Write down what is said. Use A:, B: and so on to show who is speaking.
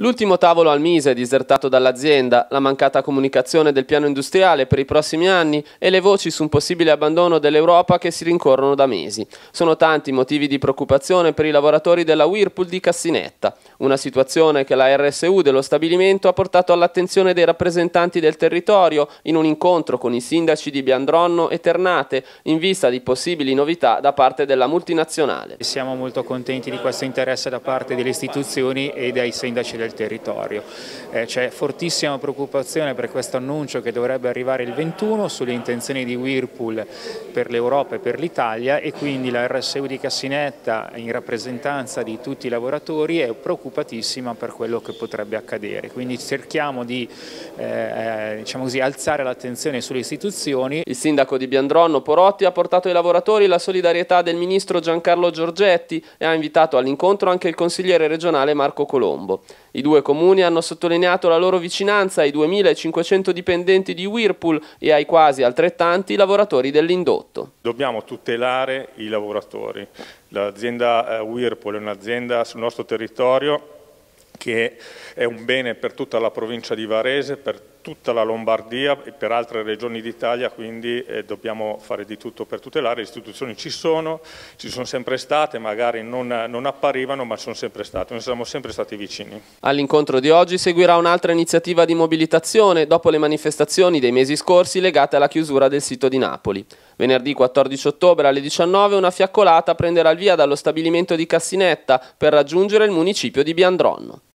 A: L'ultimo tavolo al Mise, disertato dall'azienda, la mancata comunicazione del piano industriale per i prossimi anni e le voci su un possibile abbandono dell'Europa che si rincorrono da mesi. Sono tanti i motivi di preoccupazione per i lavoratori della Whirlpool di Cassinetta, una situazione che la RSU dello stabilimento ha portato all'attenzione dei rappresentanti del territorio in un incontro con i sindaci di Biandronno e Ternate in vista di possibili novità da parte della
B: multinazionale. Siamo molto contenti di questo interesse da parte delle istituzioni e dai sindaci del del territorio. Eh, c'è fortissima preoccupazione per questo annuncio che dovrebbe arrivare il 21 sulle intenzioni di Whirlpool per l'Europa e per l'Italia e quindi la RSU di Cassinetta in rappresentanza di tutti i lavoratori è preoccupatissima per quello che potrebbe accadere. Quindi cerchiamo di eh, eh, diciamo così, alzare l'attenzione sulle
A: istituzioni. Il sindaco di Biandronno Porotti ha portato ai lavoratori la solidarietà del ministro Giancarlo Giorgetti e ha invitato all'incontro anche il consigliere regionale Marco Colombo. I due comuni hanno sottolineato la loro vicinanza ai 2.500 dipendenti di Whirlpool e ai quasi altrettanti lavoratori dell'indotto. Dobbiamo tutelare i lavoratori.
C: L'azienda eh, Whirlpool è un'azienda sul nostro territorio che è un bene per tutta la provincia di Varese, per tutta la Lombardia e per altre regioni d'Italia, quindi eh, dobbiamo fare di tutto per tutelare. Le istituzioni ci sono, ci sono sempre
A: state, magari non, non apparivano, ma sono sempre state, noi siamo sempre stati vicini. All'incontro di oggi seguirà un'altra iniziativa di mobilitazione dopo le manifestazioni dei mesi scorsi legate alla chiusura del sito di Napoli. Venerdì 14 ottobre alle 19 una fiaccolata prenderà il via dallo stabilimento di Cassinetta per raggiungere il municipio di Biandronno.